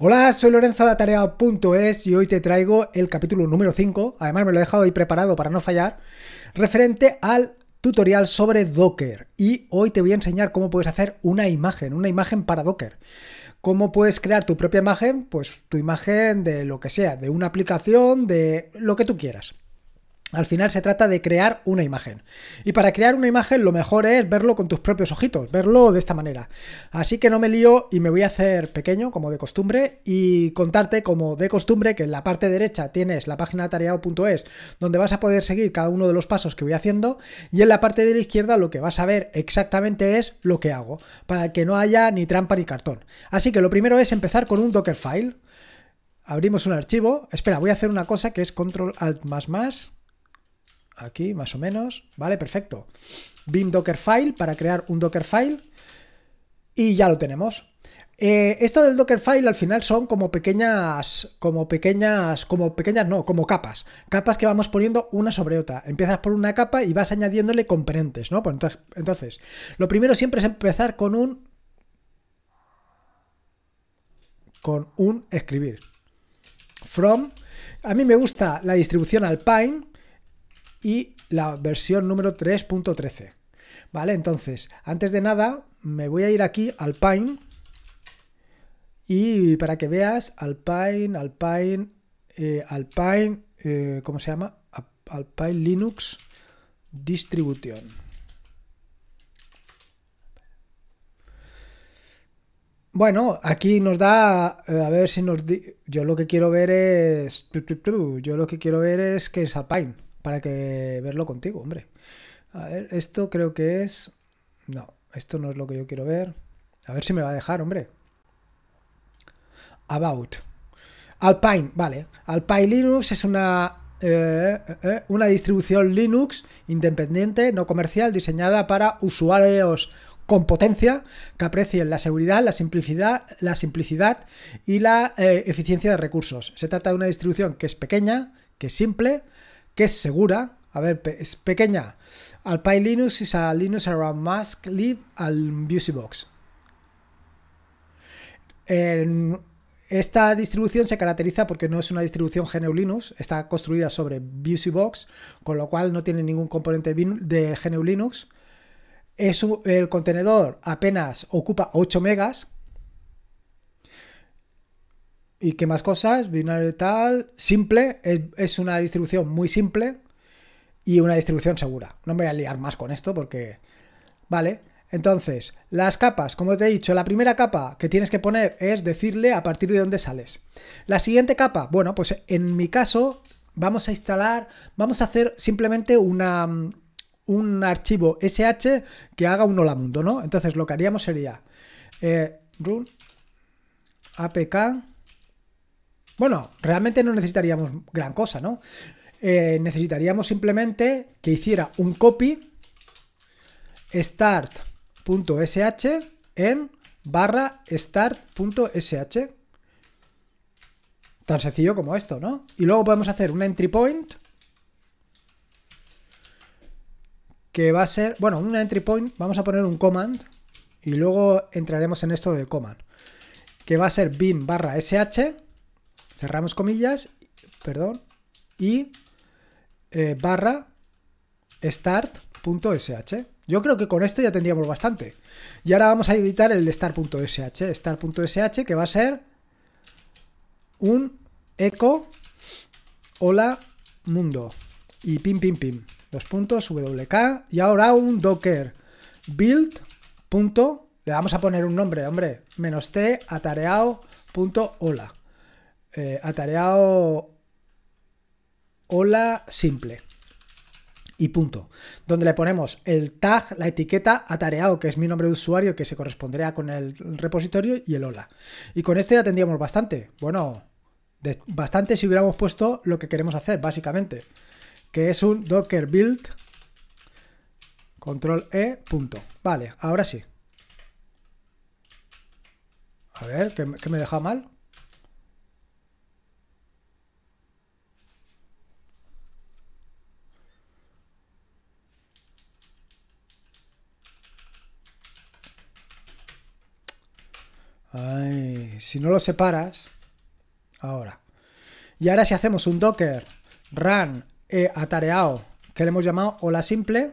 Hola, soy Lorenzo de Atareado.es y hoy te traigo el capítulo número 5, además me lo he dejado ahí preparado para no fallar, referente al tutorial sobre Docker. Y hoy te voy a enseñar cómo puedes hacer una imagen, una imagen para Docker. ¿Cómo puedes crear tu propia imagen? Pues tu imagen de lo que sea, de una aplicación, de lo que tú quieras. Al final se trata de crear una imagen. Y para crear una imagen lo mejor es verlo con tus propios ojitos, verlo de esta manera. Así que no me lío y me voy a hacer pequeño, como de costumbre, y contarte como de costumbre que en la parte derecha tienes la página tareao.es, donde vas a poder seguir cada uno de los pasos que voy haciendo, y en la parte de la izquierda lo que vas a ver exactamente es lo que hago, para que no haya ni trampa ni cartón. Así que lo primero es empezar con un Dockerfile. Abrimos un archivo. Espera, voy a hacer una cosa que es control alt más más Aquí, más o menos. Vale, perfecto. Bin Dockerfile para crear un Dockerfile. Y ya lo tenemos. Eh, esto del Dockerfile al final son como pequeñas, como pequeñas, como pequeñas, no, como capas. Capas que vamos poniendo una sobre otra. Empiezas por una capa y vas añadiéndole componentes, ¿no? entonces, entonces, lo primero siempre es empezar con un... Con un escribir. From. A mí me gusta la distribución Alpine y la versión número 3.13. Vale, entonces, antes de nada, me voy a ir aquí al Pine y para que veas al Alpine, al eh, al eh, ¿cómo se llama? Alpine Linux distribución. Bueno, aquí nos da, eh, a ver si nos... yo lo que quiero ver es... Yo lo que quiero ver es que es Alpine para que verlo contigo, hombre. A ver, esto creo que es... No, esto no es lo que yo quiero ver. A ver si me va a dejar, hombre. About. Alpine, vale. Alpine Linux es una, eh, eh, eh, una distribución Linux independiente, no comercial, diseñada para usuarios con potencia que aprecien la seguridad, la simplicidad, la simplicidad y la eficiencia de recursos. Se trata de una distribución que es pequeña, que es simple, que es segura. A ver, es pequeña. Alpine Linux y a Linux around mask lib al busybox. esta distribución se caracteriza porque no es una distribución GNU Linux, está construida sobre busybox, con lo cual no tiene ningún componente de GNU Linux. Es el contenedor apenas ocupa 8 megas, ¿Y qué más cosas? Binario tal, simple, es, una distribución muy simple y una distribución segura. No me voy a liar más con esto porque... Vale, entonces, las capas, como te he dicho, la primera capa que tienes que poner es decirle a partir de dónde sales. La siguiente capa, bueno, pues en mi caso vamos a instalar, vamos a hacer simplemente una, un archivo sh que haga un hola mundo, ¿no? Entonces lo que haríamos sería eh, run apk bueno, realmente no necesitaríamos gran cosa, ¿no? Eh, necesitaríamos simplemente que hiciera un copy start.sh en barra start.sh. Tan sencillo como esto, ¿no? Y luego podemos hacer un entry point que va a ser, bueno, un entry point, vamos a poner un command y luego entraremos en esto del command, que va a ser bin barra sh cerramos comillas, perdón, y eh, barra start.sh. Yo creo que con esto ya tendríamos bastante. Y ahora vamos a editar el start.sh. Start.sh que va a ser un eco hola mundo. Y pim, pim, pim. Dos puntos, wk. Y ahora un docker build. Punto, le vamos a poner un nombre, hombre. Menos t atareado hola. Eh, atareado hola simple y punto. Donde le ponemos el tag, la etiqueta atareado, que es mi nombre de usuario, que se correspondería con el repositorio, y el hola. Y con este ya tendríamos bastante. Bueno, bastante si hubiéramos puesto lo que queremos hacer, básicamente. Que es un docker build control E, punto. Vale, ahora sí. A ver, que qué me deja mal? Ay, si no lo separas... Ahora. Y ahora si hacemos un docker run e atareado, que le hemos llamado hola simple...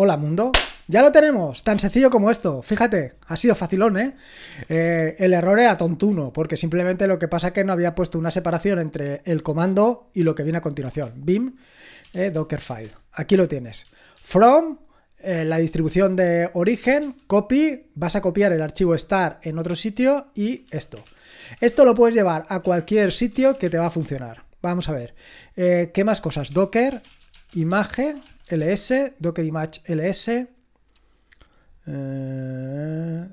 Hola mundo, ya lo tenemos, tan sencillo como esto. Fíjate, ha sido facilón, ¿eh? eh el error era tontuno, porque simplemente lo que pasa es que no había puesto una separación entre el comando y lo que viene a continuación. BIM, eh, docker Dockerfile. Aquí lo tienes. From eh, la distribución de origen, copy, vas a copiar el archivo star en otro sitio y esto. Esto lo puedes llevar a cualquier sitio que te va a funcionar. Vamos a ver, eh, ¿qué más cosas? Docker, image, ls, docker image ls. Eh,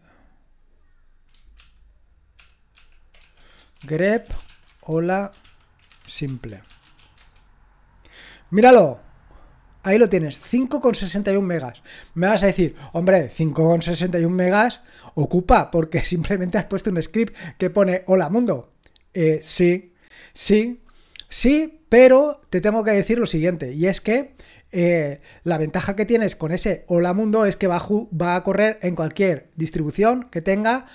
grep, hola, simple. Míralo, ahí lo tienes, 5,61 megas. Me vas a decir, hombre, 5,61 megas ocupa porque simplemente has puesto un script que pone hola mundo. Eh, sí, sí, sí, pero te tengo que decir lo siguiente, y es que eh, la ventaja que tienes con ese hola mundo es que va va a correr en cualquier distribución que tenga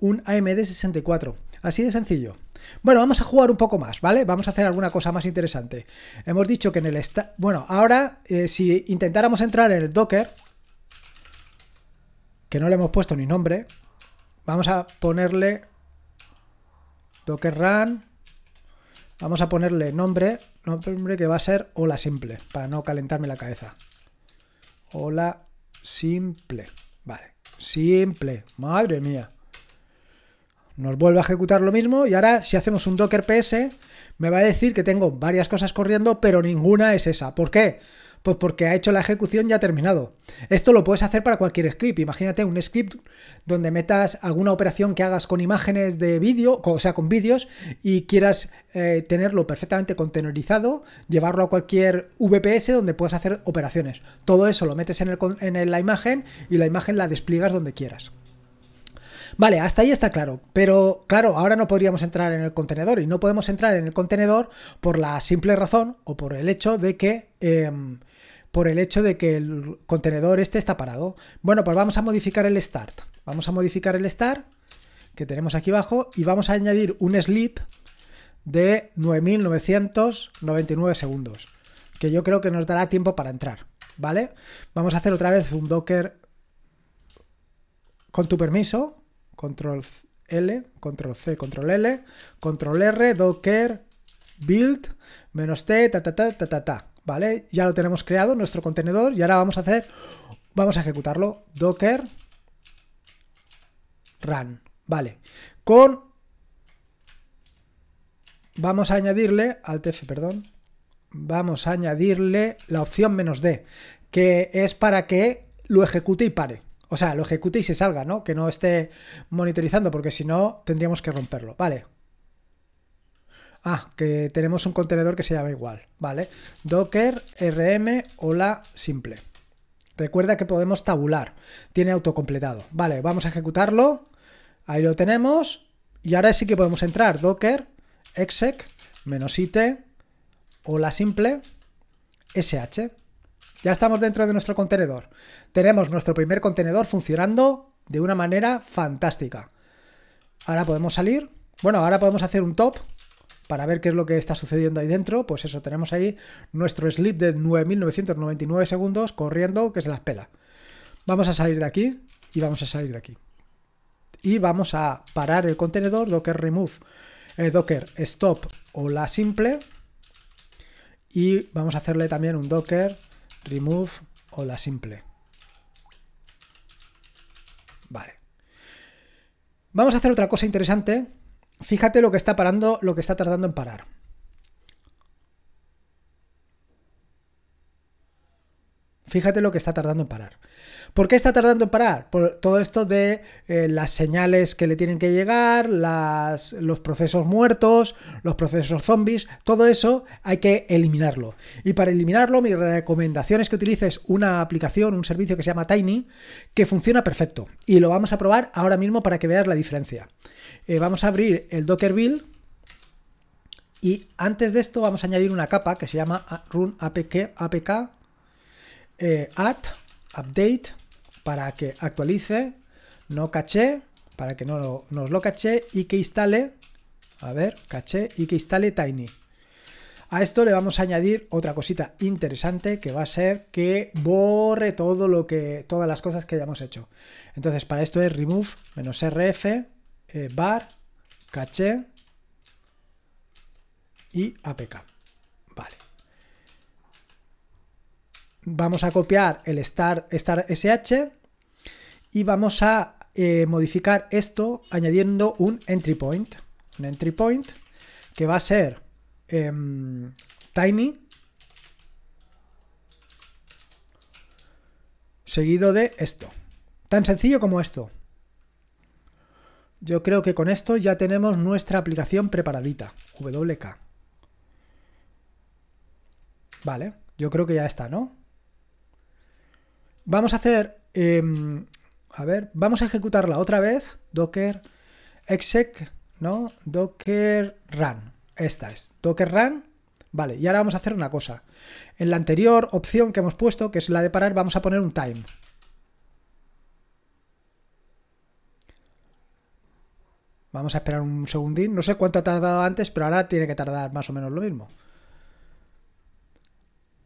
un AMD 64. Así de sencillo. Bueno, vamos a jugar un poco más, ¿vale? Vamos a hacer alguna cosa más interesante. Hemos dicho que en el... Bueno, ahora eh, si intentáramos entrar en el Docker, que no le hemos puesto ni nombre, vamos a ponerle Docker Run, vamos a ponerle nombre, nombre que va a ser Hola Simple, para no calentarme la cabeza. Hola Simple, vale, Simple, madre mía nos vuelve a ejecutar lo mismo y ahora si hacemos un docker ps me va a decir que tengo varias cosas corriendo pero ninguna es esa. ¿Por qué? Pues porque ha hecho la ejecución y ha terminado. Esto lo puedes hacer para cualquier script. Imagínate un script donde metas alguna operación que hagas con imágenes de vídeo, o sea, con vídeos, y quieras eh, tenerlo perfectamente contenerizado, llevarlo a cualquier VPS donde puedas hacer operaciones. Todo eso lo metes en la imagen y la imagen la despliegas donde quieras. Vale, hasta ahí está claro, pero claro, ahora no podríamos entrar en el contenedor y no podemos entrar en el contenedor por la simple razón o por el hecho de que... Em, por el hecho de que el contenedor este está parado. Bueno, pues vamos a modificar el start. Vamos a modificar el start que tenemos aquí abajo y vamos a añadir un sleep de 9.999 segundos, que yo creo que nos dará tiempo para entrar, ¿vale? Vamos a hacer otra vez un docker con tu permiso, control L, control C, control L, control R, docker, build, menos T, ta, ta, ta, ta, ta, ta, ¿vale? Ya lo tenemos creado, nuestro contenedor, y ahora vamos a hacer, vamos a ejecutarlo, docker run, ¿vale? Con, vamos a añadirle, al TF, perdón, vamos a añadirle la opción menos D, que es para que lo ejecute y pare, o sea, lo ejecute y se salga, ¿no? Que no esté monitorizando, porque si no, tendríamos que romperlo. Vale. Ah, que tenemos un contenedor que se llama igual. Vale. Docker rm hola simple. Recuerda que podemos tabular. Tiene autocompletado. Vale, vamos a ejecutarlo. Ahí lo tenemos. Y ahora sí que podemos entrar. Docker exec menos it hola simple sh. Ya estamos dentro de nuestro contenedor. Tenemos nuestro primer contenedor funcionando de una manera fantástica. Ahora podemos salir. Bueno, ahora podemos hacer un top para ver qué es lo que está sucediendo ahí dentro. Pues eso, tenemos ahí nuestro slip de 9.999 segundos corriendo que es las pela. Vamos a salir de aquí y vamos a salir de aquí. Y vamos a parar el contenedor, docker remove, docker stop o la simple. Y vamos a hacerle también un docker remove o la simple. Vale. Vamos a hacer otra cosa interesante. Fíjate lo que está parando, lo que está tardando en parar. Fíjate lo que está tardando en parar. ¿Por qué está tardando en parar? Por todo esto de eh, las señales que le tienen que llegar, los procesos muertos, los procesos zombies, todo eso hay que eliminarlo. Y para eliminarlo, mi recomendación es que utilices una aplicación, un servicio que se llama Tiny, que funciona perfecto. Y lo vamos a probar ahora mismo para que veas la diferencia. Eh, vamos a abrir el Docker Build. Y antes de esto vamos a añadir una capa que se llama run apk, apk eh, add, update, para que actualice, no caché, para que no nos lo caché y que instale, a ver, caché y que instale Tiny. A esto le vamos a añadir otra cosita interesante que va a ser que borre todo lo que todas las cosas que hayamos hecho. Entonces, para esto es remove menos rf eh, bar caché y apk. vamos a copiar el star, sh y vamos a eh, modificar esto añadiendo un entry point. Un entry point que va a ser em, tiny seguido de esto. Tan sencillo como esto. Yo creo que con esto ya tenemos nuestra aplicación preparadita. WK. Vale, yo creo que ya está, ¿no? Vamos a hacer, em, a ver, vamos a ejecutarla otra vez, docker exec, ¿no? Docker run, esta es, docker run, vale, y ahora vamos a hacer una cosa. En la anterior opción que hemos puesto, que es la de parar, vamos a poner un time. Vamos a esperar un segundín, no sé cuánto ha tardado antes, pero ahora tiene que tardar más o menos lo mismo.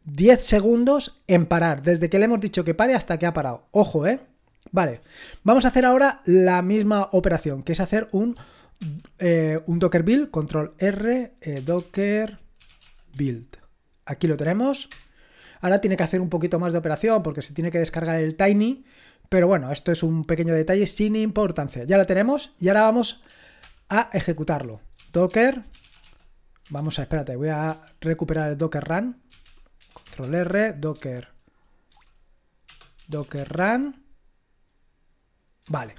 10 segundos en parar, desde que le hemos dicho que pare hasta que ha parado. Ojo, ¿eh? Vale, vamos a hacer ahora la misma operación, que es hacer un, eh, un Docker build, control R, eh, Docker build. Aquí lo tenemos. Ahora tiene que hacer un poquito más de operación porque se tiene que descargar el Tiny, pero bueno, esto es un pequeño detalle sin importancia. Ya lo tenemos y ahora vamos a ejecutarlo. Docker, vamos a, espérate, voy a recuperar el Docker Run R, docker, docker run, vale,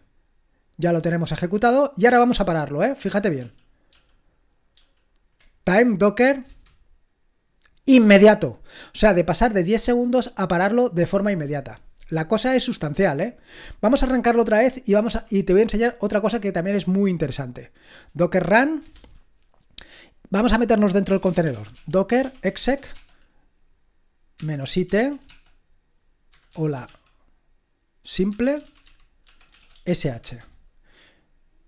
ya lo tenemos ejecutado y ahora vamos a pararlo, ¿eh? fíjate bien, time docker inmediato, o sea, de pasar de 10 segundos a pararlo de forma inmediata. La cosa es sustancial, ¿eh? Vamos a arrancarlo otra vez y, vamos y te voy a enseñar otra cosa que también es muy interesante. Docker run. Vamos a meternos dentro del contenedor. Docker exec menos IT, hola simple, SH.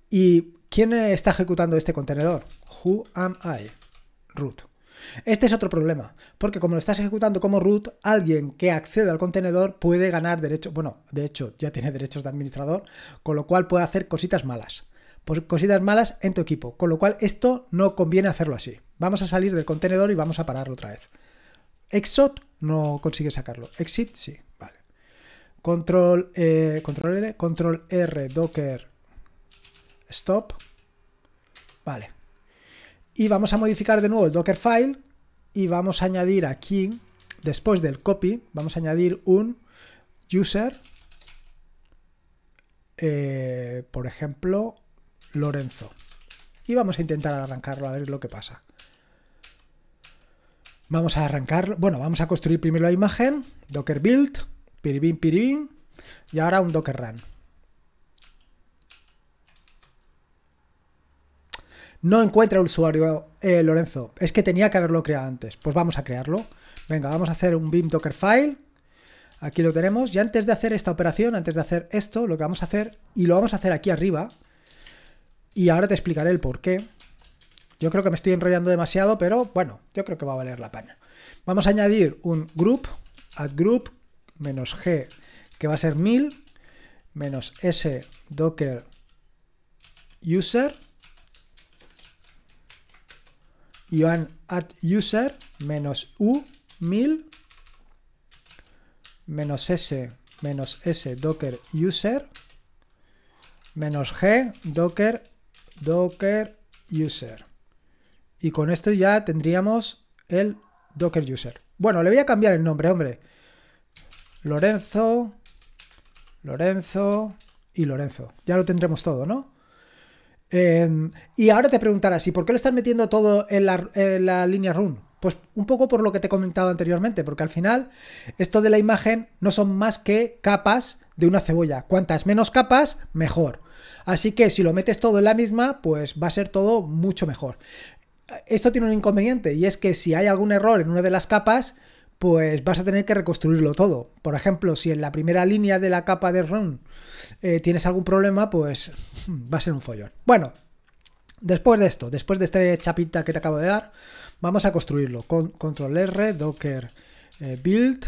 ¿Y quién está ejecutando este contenedor? Who am I? Root. Este es otro problema, porque como lo estás ejecutando como root, alguien que accede al contenedor puede ganar derechos, bueno, de hecho ya tiene derechos de administrador, con lo cual puede hacer cositas malas, pues cositas malas en tu equipo, con lo cual esto no conviene hacerlo así. Vamos a salir del contenedor y vamos a pararlo otra vez. Exot no consigue sacarlo. Exit sí, vale. Control, eh, control control R, docker, stop. Vale. Y vamos a modificar de nuevo el docker file y vamos a añadir aquí, después del copy, vamos a añadir un user, eh, por ejemplo, Lorenzo. Y vamos a intentar arrancarlo a ver lo que pasa. Vamos a arrancar, bueno, vamos a construir primero la imagen, docker build, piribin piribin, y ahora un docker run. No encuentra el usuario, eh, Lorenzo. Es que tenía que haberlo creado antes. Pues vamos a crearlo. Venga, vamos a hacer un BIM file, Aquí lo tenemos. Y antes de hacer esta operación, antes de hacer esto, lo que vamos a hacer, y lo vamos a hacer aquí arriba, y ahora te explicaré el por qué, yo creo que me estoy enrollando demasiado, pero bueno, yo creo que va a valer la pena. Vamos a añadir un group, add group, menos g, que va a ser 1000, menos s, docker, user, y add user, menos u, 1000, menos s, menos s, docker, user, menos g, docker, docker, user. Y con esto ya tendríamos el Docker User. Bueno, le voy a cambiar el nombre, hombre. Lorenzo, Lorenzo y Lorenzo. Ya lo tendremos todo, ¿no? Em, y ahora te preguntarás, ¿y por qué lo estás metiendo todo en la, en la línea run? Pues un poco por lo que te he comentado anteriormente, porque al final esto de la imagen no son más que capas de una cebolla. Cuantas menos capas, mejor. Así que si lo metes todo en la misma, pues va a ser todo mucho mejor esto tiene un inconveniente y es que si hay algún error en una de las capas, pues vas a tener que reconstruirlo todo. Por ejemplo, si en la primera línea de la capa de run eh, tienes algún problema, pues hmm, va a ser un follón. Bueno, después de esto, después de este chapita que te acabo de dar, vamos a construirlo. Con, control R, docker eh, build.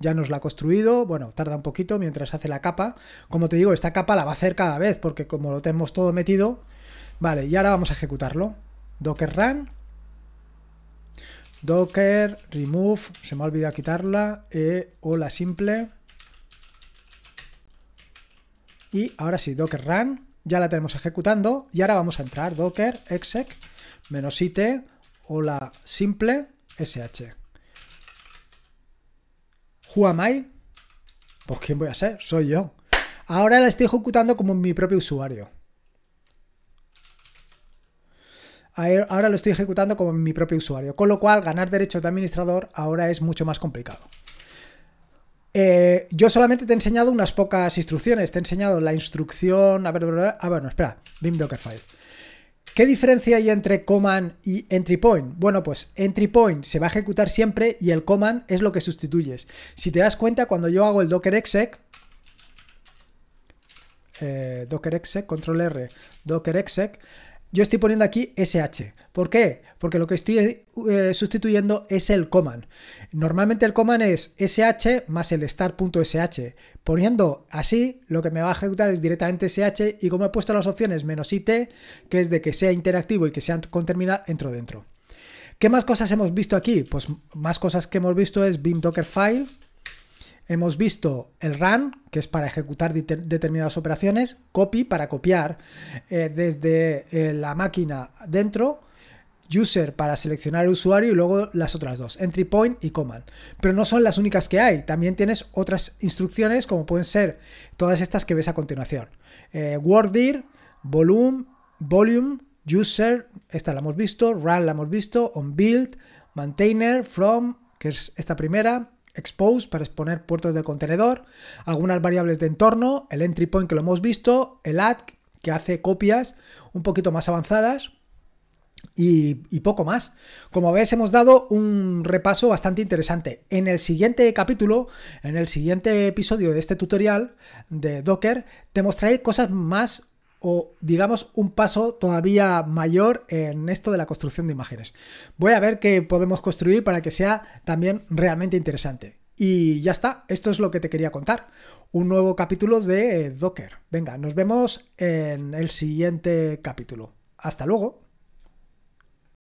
Ya nos la ha construido, bueno, tarda un poquito mientras hace la capa. Como te digo, esta capa la va a hacer cada vez, porque como lo tenemos todo metido, Vale, y ahora vamos a ejecutarlo. Docker run. Docker remove. Se me ha olvidado quitarla. Eh, hola simple. Y ahora sí, docker run. Ya la tenemos ejecutando. Y ahora vamos a entrar. Docker exec menos it hola simple sh. Who am I? Pues ¿quién voy a ser? Soy yo. Ahora la estoy ejecutando como mi propio usuario. Er, ahora lo estoy ejecutando como mi propio usuario, con lo cual ganar derechos de administrador ahora es mucho más complicado. Eh, yo solamente te he enseñado unas pocas instrucciones, te he enseñado la instrucción, a ver, ah, bueno, espera, dim dockerfile. ¿Qué diferencia hay entre command y entry point? Bueno, pues entry point se va a ejecutar siempre y el command es lo que sustituyes. Si te das cuenta, cuando yo hago el docker exec, eh, docker exec, control R, docker exec, yo estoy poniendo aquí SH. ¿Por qué? Porque lo que estoy eh, sustituyendo es el command. Normalmente el command es sh más el start.sh. Poniendo así, lo que me va a ejecutar es directamente sh y como he puesto las opciones menos it, que es de que sea interactivo y que sea con terminal, entro dentro. ¿Qué más cosas hemos visto aquí? Pues más cosas que hemos visto es BIM file, Hemos visto el run, que es para ejecutar determinadas operaciones, copy para copiar eh, desde eh, la máquina dentro, user para seleccionar el usuario y luego las otras dos, entry point y command. Pero no son las únicas que hay, también tienes otras instrucciones como pueden ser todas estas que ves a continuación. Eh, Worddir, volume, volume, user, esta la hemos visto, run la hemos visto, on build, maintainer, from, que es esta primera, expose para exponer puertos del contenedor, algunas variables de entorno, el entry point que lo hemos visto, el add que hace copias un poquito más avanzadas y, poco más. Como ves, hemos dado un repaso bastante interesante. En el siguiente capítulo, en el siguiente episodio de este tutorial de Docker, te mostraré cosas más o digamos un paso todavía mayor en esto de la construcción de imágenes. Voy a ver qué podemos construir para que sea también realmente interesante. Y ya está, esto es lo que te quería contar. Un nuevo capítulo de eh, Docker. Venga, nos vemos en el siguiente capítulo. Hasta luego.